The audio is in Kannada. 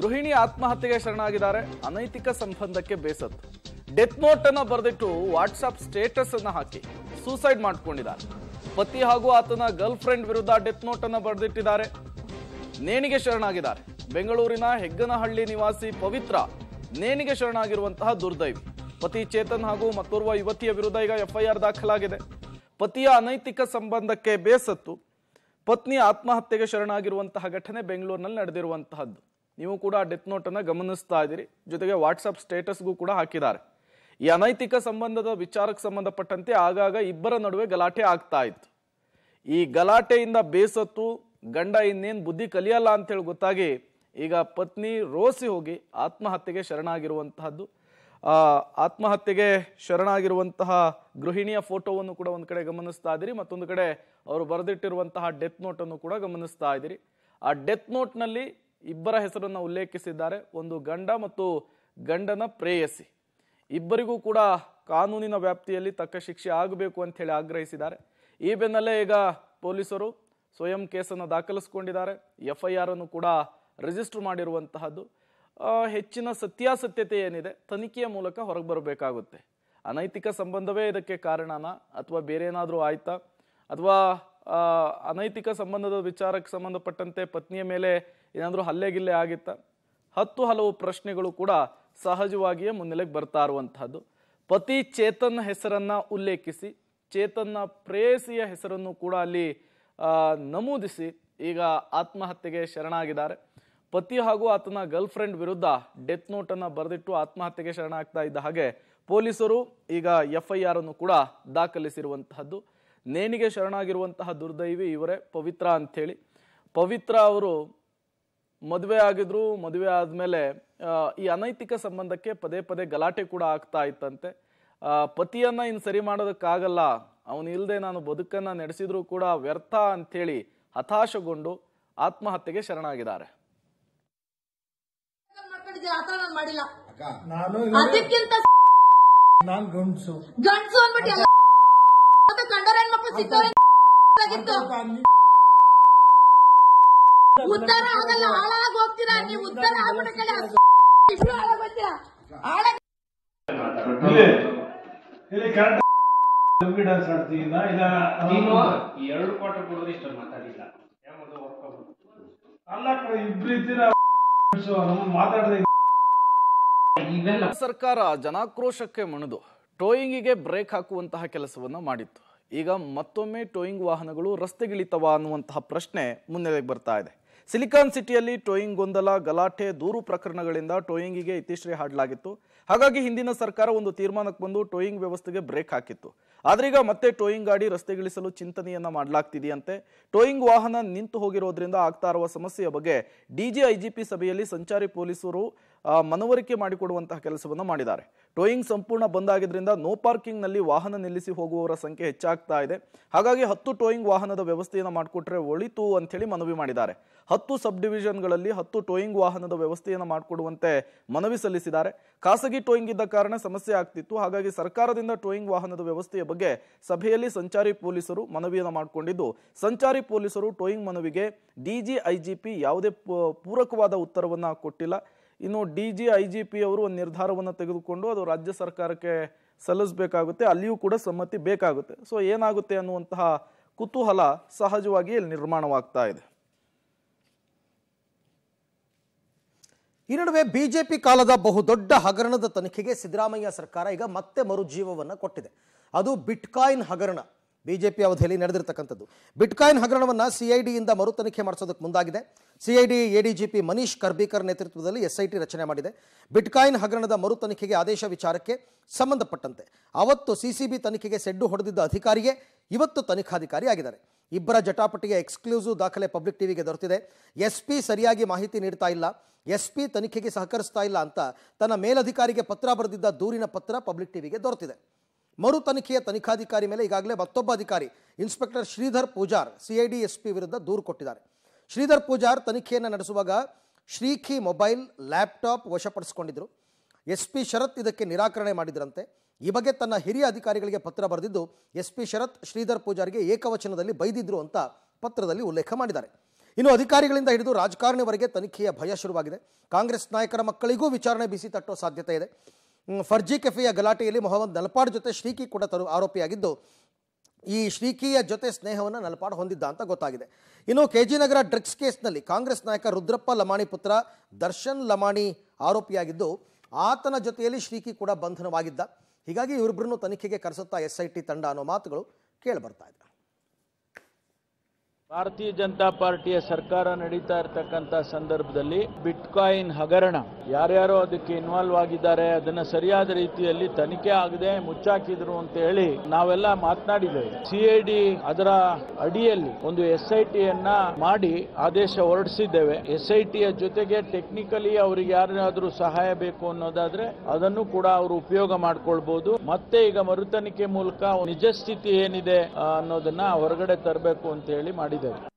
ಗೃಹಿಣಿ ಆತ್ಮಹತ್ಯೆಗೆ ಶರಣಾಗಿದ್ದಾರೆ ಅನೈತಿಕ ಸಂಬಂಧಕ್ಕೆ ಬೇಸತ್ತು ಡೆತ್ ನೋಟ್ ಅನ್ನ ಬರೆದಿಟ್ಟು ವಾಟ್ಸ್ಆಪ್ ಸ್ಟೇಟಸ್ ಅನ್ನ ಹಾಕಿ ಸೂಸೈಡ್ ಮಾಡಿಕೊಂಡಿದ್ದಾರೆ ಪತಿ ಹಾಗೂ ಆತನ ಗರ್ಲ್ ಫ್ರೆಂಡ್ ವಿರುದ್ಧ ಡೆತ್ ನೋಟ್ ಅನ್ನ ಬರೆದಿಟ್ಟಿದ್ದಾರೆ ನೇಣಿಗೆ ಶರಣಾಗಿದ್ದಾರೆ ಬೆಂಗಳೂರಿನ ಹೆಗ್ಗನಹಳ್ಳಿ ನಿವಾಸಿ ಪವಿತ್ರ ನೇಣಿಗೆ ಶರಣಾಗಿರುವಂತಹ ದುರ್ದೈವಿ ಪತಿ ಚೇತನ್ ಹಾಗೂ ಮತ್ತೋರ್ವ ಯುವತಿಯ ವಿರುದ್ಧ ಈಗ ಎಫ್ಐಆರ್ ದಾಖಲಾಗಿದೆ ಪತಿಯ ಅನೈತಿಕ ಸಂಬಂಧಕ್ಕೆ ಬೇಸತ್ತು ಪತ್ನಿ ಆತ್ಮಹತ್ಯೆಗೆ ಶರಣಾಗಿರುವಂತಹ ಘಟನೆ ಬೆಂಗಳೂರಿನಲ್ಲಿ ನಡೆದಿರುವಂತಹದ್ದು ನೀವು ಕೂಡ ಡೆತ್ ನೋಟನ್ನು ಗಮನಿಸ್ತಾ ಇದ್ದೀರಿ ಜೊತೆಗೆ ವಾಟ್ಸಪ್ ಸ್ಟೇಟಸ್ಗೂ ಕೂಡ ಹಾಕಿದ್ದಾರೆ ಈ ಅನೈತಿಕ ಸಂಬಂಧದ ವಿಚಾರಕ್ಕೆ ಸಂಬಂಧಪಟ್ಟಂತೆ ಆಗಾಗ ಇಬ್ಬರ ನಡುವೆ ಗಲಾಟೆ ಆಗ್ತಾ ಇತ್ತು ಈ ಗಲಾಟೆಯಿಂದ ಬೇಸತ್ತು ಗಂಡ ಇನ್ನೇನು ಬುದ್ಧಿ ಕಲಿಯಲ್ಲ ಅಂತೇಳಿ ಗೊತ್ತಾಗಿ ಈಗ ಪತ್ನಿ ರೋಸಿ ಹೋಗಿ ಆತ್ಮಹತ್ಯೆಗೆ ಶರಣಾಗಿರುವಂತಹದ್ದು ಆತ್ಮಹತ್ಯೆಗೆ ಶರಣಾಗಿರುವಂತಹ ಗೃಹಿಣಿಯ ಫೋಟೋವನ್ನು ಕೂಡ ಒಂದು ಕಡೆ ಗಮನಿಸ್ತಾ ಇದ್ದೀರಿ ಮತ್ತೊಂದು ಕಡೆ ಅವರು ಬರೆದಿಟ್ಟಿರುವಂತಹ ಡೆತ್ ನೋಟನ್ನು ಕೂಡ ಗಮನಿಸ್ತಾ ಇದ್ದೀರಿ ಆ ಡೆತ್ ನೋಟ್ನಲ್ಲಿ ಇಬ್ಬರ ಹೆಸರನ್ನು ಉಲ್ಲೇಖಿಸಿದ್ದಾರೆ ಒಂದು ಗಂಡ ಮತ್ತು ಗಂಡನ ಪ್ರೇಯಸಿ ಇಬ್ಬರಿಗೂ ಕೂಡ ಕಾನೂನಿನ ವ್ಯಾಪ್ತಿಯಲ್ಲಿ ತಕ್ಕ ಶಿಕ್ಷೆ ಆಗಬೇಕು ಅಂತ ಹೇಳಿ ಆಗ್ರಹಿಸಿದ್ದಾರೆ ಈ ಬೆನ್ನಲ್ಲೇ ಈಗ ಪೊಲೀಸರು ಸ್ವಯಂ ಕೇಸನ್ನು ದಾಖಲಿಸಿಕೊಂಡಿದ್ದಾರೆ ಎಫ್ ಐ ಆರ್ ಅನ್ನು ಕೂಡ ರಿಜಿಸ್ಟರ್ ಮಾಡಿರುವಂತಹದ್ದು ಹೆಚ್ಚಿನ ಸತ್ಯಾಸತ್ಯತೆ ಏನಿದೆ ತನಿಖೆಯ ಮೂಲಕ ಹೊರಗೆ ಬರಬೇಕಾಗುತ್ತೆ ಅನೈತಿಕ ಸಂಬಂಧವೇ ಇದಕ್ಕೆ ಕಾರಣನ ಅಥವಾ ಬೇರೆ ಏನಾದರೂ ಆಯ್ತಾ ಅಥವಾ ಅನೈತಿಕ ಸಂಬಂಧದ ವಿಚಾರಕ್ಕೆ ಸಂಬಂಧಪಟ್ಟಂತೆ ಪತ್ನಿಯ ಮೇಲೆ ಏನಾದರೂ ಹಲ್ಲೆ ಗಿಲ್ಲೆ ಆಗಿತ್ತ ಹತ್ತು ಹಲವು ಪ್ರಶ್ನೆಗಳು ಕೂಡ ಸಹಜವಾಗಿಯೇ ಮುನ್ನೆಲೆಗೆ ಬರ್ತಾ ಇರುವಂತಹದ್ದು ಪತಿ ಚೇತನ್ ಹೆಸರನ್ನು ಉಲ್ಲೇಖಿಸಿ ಚೇತನ್ನ ಪ್ರೇಯಸಿಯ ಹೆಸರನ್ನು ಕೂಡ ಅಲ್ಲಿ ನಮೂದಿಸಿ ಈಗ ಆತ್ಮಹತ್ಯೆಗೆ ಶರಣಾಗಿದ್ದಾರೆ ಪತಿ ಹಾಗೂ ಆತನ ಗರ್ಲ್ ಫ್ರೆಂಡ್ ವಿರುದ್ಧ ಡೆತ್ ನೋಟನ್ನು ಬರೆದಿಟ್ಟು ಆತ್ಮಹತ್ಯೆಗೆ ಶರಣಾಗ್ತಾ ಇದ್ದ ಹಾಗೆ ಪೊಲೀಸರು ಈಗ ಎಫ್ ಐ ಆರ್ ಅನ್ನು ಕೂಡ ದಾಖಲಿಸಿರುವಂತಹದ್ದು ನೇಣಿಗೆ ಶರಣಾಗಿರುವಂತಹ ದುರ್ದೈವಿ ಇವರೇ ಪವಿತ್ರ ಅಂಥೇಳಿ ಪವಿತ್ರ ಅವರು ಮದುವೆ ಆಗಿದ್ರು ಮದುವೆ ಆದಮೇಲೆ ಈ ಅನೈತಿಕ ಸಂಬಂಧಕ್ಕೆ ಪದೇ ಪದೇ ಗಲಾಟೆ ಕೂಡ ಆಗ್ತಾ ಇತ್ತಂತೆ ಪತಿಯನ್ನ ಇನ್ನು ಸರಿ ಮಾಡೋದಕ್ಕಾಗಲ್ಲ ಅವನು ಇಲ್ಲದೆ ನಾನು ಬದುಕನ್ನು ನಡೆಸಿದ್ರೂ ಕೂಡ ವ್ಯರ್ಥ ಅಂಥೇಳಿ ಹತಾಶಗೊಂಡು ಆತ್ಮಹತ್ಯೆಗೆ ಶರಣಾಗಿದ್ದಾರೆ ಉದ್ದಾರ ಆಗಲ್ಲ ಹಾಳಾಗ ಹೋಗ್ತೀರಾ ನೀವು ಉದ್ದಾರ ಸರ್ಕಾರ ಜನಾಕ್ರೋಶಕ್ಕೆ ಮಣಿದು ಟೋಯಿಂಗಿಗೆ ಬ್ರೇಕ್ ಹಾಕುವಂತಹ ಕೆಲಸವನ್ನು ಮಾಡಿತ್ತು ಈಗ ಮತ್ತೊಮ್ಮೆ ಟೋಯಿಂಗ್ ವಾಹನಗಳು ರಸ್ತೆಗಿಳಿತವಾ ಅನ್ನುವಂತಹ ಪ್ರಶ್ನೆ ಮುನ್ನೆಲೆಗೆ ಬರ್ತಾ ಇದೆ ಸಿಲಿಕಾನ್ ಸಿಟಿಯಲ್ಲಿ ಟೋಯಿಂಗ್ ಗೊಂದಲ ಗಲಾಟೆ ದೂರು ಪ್ರಕರಣಗಳಿಂದ ಟೋಯಿಂಗಿಗೆ ಇತಿಶ್ರೀ ಹಾಡಲಾಗಿತ್ತು ಹಾಗಾಗಿ ಹಿಂದಿನ ಸರ್ಕಾರ ಒಂದು ತೀರ್ಮಾನಕ್ಕೆ ಬಂದು ಟೋಯಿಂಗ್ ವ್ಯವಸ್ಥೆಗೆ ಬ್ರೇಕ್ ಹಾಕಿತ್ತು ಆದ್ರೀಗ ಮತ್ತೆ ಟೋಯಿಂಗ್ ಗಾಡಿ ರಸ್ತೆಗಿಳಿಸಲು ಚಿಂತನೆಯನ್ನ ಮಾಡಲಾಗ್ತಿದೆಯಂತೆ ಟೋಯಿಂಗ್ ವಾಹನ ನಿಂತು ಹೋಗಿರೋದ್ರಿಂದ ಆಗ್ತಾ ಇರುವ ಸಮಸ್ಯೆಯ ಬಗ್ಗೆ ಡಿಜಿ ಐಜಿಪಿ ಸಭೆಯಲ್ಲಿ ಸಂಚಾರಿ ಪೊಲೀಸರು ಮನವರಿಕೆ ಮಾಡಿಕೊಡುವಂತಹ ಕೆಲಸವನ್ನು ಮಾಡಿದ್ದಾರೆ ಟೋಯಿಂಗ್ ಸಂಪೂರ್ಣ ಬಂದಾಗಿದ್ದರಿಂದ ನೋ ಪಾರ್ಕಿಂಗ್ನಲ್ಲಿ ವಾಹನ ನಿಲ್ಲಿಸಿ ಹೋಗುವವರ ಸಂಖ್ಯೆ ಹೆಚ್ಚಾಗ್ತಾ ಇದೆ ಹಾಗಾಗಿ ಹತ್ತು ಟೋಯಿಂಗ್ ವಾಹನದ ವ್ಯವಸ್ಥೆಯನ್ನು ಮಾಡಿಕೊಟ್ರೆ ಒಳಿತು ಹೇಳಿ ಮನವಿ ಮಾಡಿದ್ದಾರೆ ಹತ್ತು ಸಬ್ ಡಿವಿಷನ್ಗಳಲ್ಲಿ ಹತ್ತು ಟೋಯಿಂಗ್ ವಾಹನದ ವ್ಯವಸ್ಥೆಯನ್ನು ಮಾಡಿಕೊಡುವಂತೆ ಮನವಿ ಸಲ್ಲಿಸಿದ್ದಾರೆ ಖಾಸಗಿ ಟೋಯಿಂಗ್ ಇದ್ದ ಕಾರಣ ಸಮಸ್ಯೆ ಆಗ್ತಿತ್ತು ಹಾಗಾಗಿ ಸರ್ಕಾರದಿಂದ ಟೋಯಿಂಗ್ ವಾಹನದ ವ್ಯವಸ್ಥೆಯ ಬಗ್ಗೆ ಸಭೆಯಲ್ಲಿ ಸಂಚಾರಿ ಪೊಲೀಸರು ಮನವಿಯನ್ನು ಮಾಡಿಕೊಂಡಿದ್ದು ಸಂಚಾರಿ ಪೊಲೀಸರು ಟೋಯಿಂಗ್ ಮನವಿಗೆ ಡಿಜಿ ಐಜಿಪಿ ಯಾವುದೇ ಪೂರಕವಾದ ಉತ್ತರವನ್ನು ಕೊಟ್ಟಿಲ್ಲ ಇನ್ನು D G I G P ಅವರು ಒಂದು ನಿರ್ಧಾರವನ್ನು ತೆಗೆದುಕೊಂಡು ಅದು ರಾಜ್ಯ ಸರ್ಕಾರಕ್ಕೆ ಸಲ್ಲಿಸಬೇಕಾಗುತ್ತೆ ಅಲ್ಲಿಯೂ ಕೂಡ ಸಮ್ಮತಿ ಬೇಕಾಗುತ್ತೆ ಸೊ ಏನಾಗುತ್ತೆ ಅನ್ನುವಂತಹ ಕುತೂಹಲ ಸಹಜವಾಗಿ ಇಲ್ಲಿ ನಿರ್ಮಾಣವಾಗ್ತಾ ಇದೆ ಈ ನಡುವೆ ಬಿಜೆಪಿ ಕಾಲದ ಬಹುದೊಡ್ಡ ಹಗರಣದ ತನಿಖೆಗೆ ಸಿದ್ದರಾಮಯ್ಯ ಸರ್ಕಾರ ಈಗ ಮತ್ತೆ ಮರುಜೀವವನ್ನು ಕೊಟ್ಟಿದೆ ಅದು ಬಿಟ್ಕಾಯಿನ್ ಹಗರಣ ಬಿ ಅವಧಿಯಲ್ಲಿ ನಡೆದಿರ್ತಕ್ಕಂಥದ್ದು ಬಿಟ್ಕಾಯಿನ್ ಹಗರಣವನ್ನು ಸಿ ಐ ಡಿಯಿಂದ ಮರು ತನಿಖೆ ಮಾಡಿಸೋದಕ್ಕೆ ಮುಂದಾಗಿದೆ C I D A D G P Manish Karbikar ನೇತೃತ್ವದಲ್ಲಿ ಎಸ್ ಐ ಟಿ ರಚನೆ ಮಾಡಿದೆ ಬಿಟ್ಕಾಯಿನ್ ಹಗರಣದ ಮರು ತನಿಖೆಗೆ ಆದೇಶ ವಿಚಾರಕ್ಕೆ ಸಂಬಂಧಪಟ್ಟಂತೆ ಅವತ್ತು ಸಿ ಸಿ ಬಿ ತನಿಖೆಗೆ ಸೆಡ್ಡು ಹೊಡೆದಿದ್ದ ಅಧಿಕಾರಿಯೇ ಇವತ್ತು ತನಿಖಾಧಿಕಾರಿ ಆಗಿದ್ದಾರೆ ಇಬ್ಬರ ಜಟಾಪಟಿಗೆ ಎಕ್ಸ್ಕ್ಲೂಸಿವ್ ದಾಖಲೆ ಪಬ್ಲಿಕ್ ಟಿವಿಗೆ ದೊರೆತಿದೆ ಎಸ್ ಪಿ ಸರಿಯಾಗಿ ಮಾಹಿತಿ ನೀಡ್ತಾ ಇಲ್ಲ ಎಸ್ ಪಿ ತನಿಖೆಗೆ ಸಹಕರಿಸ್ತಾ ಇಲ್ಲ ಅಂತ ತನ್ನ ಮೇಲಧಿಕಾರಿಗೆ ಪತ್ರ ಬರೆದಿದ್ದ ದೂರಿನ ಪತ್ರ ಪಬ್ಲಿಕ್ ಟಿವಿಗೆ ದೊರೆತಿದೆ ಮರು ತನಿಖೆಯ ತನಿಖಾಧಿಕಾರಿ ಮೇಲೆ ಈಗಾಗಲೇ ಮತ್ತೊಬ್ಬ ಅಧಿಕಾರಿ inspector Sridhar Pujar CID SP ವಿರುದ್ಧ ದೂರು ಕೊಟ್ಟಿದ್ದಾರೆ ಶ್ರೀಧರ್ ಪೂಜಾರ್ ತನಿಖೆಯನ್ನು ನಡೆಸುವಾಗ ಶ್ರೀಖಿ ಮೊಬೈಲ್ ಲ್ಯಾಪ್ಟಾಪ್ ವಶಪಡಿಸಿಕೊಂಡಿದ್ದರು ಎಸ್ ಪಿ ಶರತ್ ಇದಕ್ಕೆ ನಿರಾಕರಣೆ ಮಾಡಿದ್ರಂತೆ ಈ ಬಗ್ಗೆ ತನ್ನ ಹಿರಿಯ ಅಧಿಕಾರಿಗಳಿಗೆ ಪತ್ರ ಬರೆದಿದ್ದು ಎಸ್ ಪಿ ಶರತ್ ಶ್ರೀಧರ್ ಪೂಜಾರಿಗೆ ಏಕವಚನದಲ್ಲಿ ಬೈದಿದ್ರು ಅಂತ ಪತ್ರದಲ್ಲಿ ಉಲ್ಲೇಖ ಮಾಡಿದ್ದಾರೆ ಇನ್ನು ಅಧಿಕಾರಿಗಳಿಂದ ಹಿಡಿದು ರಾಜಕಾರಣಿವರೆಗೆ ತನಿಖೆಯ ಭಯ ಶುರುವಾಗಿದೆ ಕಾಂಗ್ರೆಸ್ ನಾಯಕರ ಮಕ್ಕಳಿಗೂ ವಿಚಾರಣೆ ಬಿಸಿ ತಟ್ಟೋ ಸಾಧ್ಯತೆ ಇದೆ ಫರ್ಜಿ ಕೆಫೆಯ ಗಲಾಟೆಯಲ್ಲಿ ಮೊಹಮ್ಮದ್ ನಲ್ಪಾಡ್ ಜೊತೆ ಶ್ರೀಕಿ ಕೂಡ ತರು ಆರೋಪಿಯಾಗಿದ್ದು ಈ ಶ್ರೀಕಿಯ ಜೊತೆ ಸ್ನೇಹವನ್ನು ನಲ್ಪಾಡ್ ಹೊಂದಿದ್ದ ಅಂತ ಗೊತ್ತಾಗಿದೆ ಇನ್ನು ಕೆ ಜಿ ನಗರ ಡ್ರಗ್ಸ್ ಕೇಸ್ನಲ್ಲಿ ಕಾಂಗ್ರೆಸ್ ನಾಯಕ ರುದ್ರಪ್ಪ ಲಮಾಣಿ ಪುತ್ರ ದರ್ಶನ್ ಲಮಾಣಿ ಆರೋಪಿಯಾಗಿದ್ದು ಆತನ ಜೊತೆಯಲ್ಲಿ ಶ್ರೀಕಿ ಕೂಡ ಬಂಧನವಾಗಿದ್ದ ಹೀಗಾಗಿ ಇವರಿಬ್ಬರನ್ನು ತನಿಖೆಗೆ ಕರೆಸುತ್ತಾ ಎಸ್ ಐ ಟಿ ತಂಡ ಅನ್ನೋ ಮಾತುಗಳು ಕೇಳಿಬರ್ತಾ ಇದೆ ಭಾರತೀಯ ಜನತಾ ಪಾರ್ಟಿಯ ಸರ್ಕಾರ ನಡೀತಾ ಇರತಕ್ಕಂಥ ಸಂದರ್ಭದಲ್ಲಿ ಬಿಟ್ಕಾಯಿನ್ ಹಗರಣ ಯಾರ್ಯಾರು ಅದಕ್ಕೆ ಇನ್ವಾಲ್ವ್ ಆಗಿದ್ದಾರೆ ಅದನ್ನ ಸರಿಯಾದ ರೀತಿಯಲ್ಲಿ ತನಿಖೆ ಆಗದೆ ಮುಚ್ಚಾಕಿದ್ರು ಅಂತ ಹೇಳಿ ನಾವೆಲ್ಲ ಮಾತನಾಡಿದ್ದೇವೆ ಸಿಐಡಿ ಅದರ ಅಡಿಯಲ್ಲಿ ಒಂದು ಎಸ್ ಐ ಟಿಯನ್ನ ಮಾಡಿ ಆದೇಶ ಹೊರಡಿಸಿದ್ದೇವೆ ಎಸ್ಐಟಿಯ ಜೊತೆಗೆ ಟೆಕ್ನಿಕಲಿ ಅವರಿಗೆ ಯಾರಾದರೂ ಸಹಾಯ ಬೇಕು ಅನ್ನೋದಾದ್ರೆ ಅದನ್ನು ಕೂಡ ಅವರು ಉಪಯೋಗ ಮಾಡ್ಕೊಳ್ಬಹುದು ಮತ್ತೆ ಈಗ ಮರುತನಿಖೆ ಮೂಲಕ ನಿಜ ಸ್ಥಿತಿ ಏನಿದೆ ಅನ್ನೋದನ್ನ ಹೊರಗಡೆ ತರಬೇಕು ಅಂತ ಹೇಳಿ ಮಾಡಿ দেবে